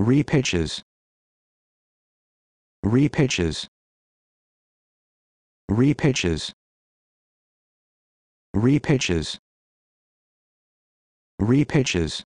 repitches repitches repitches repitches repitches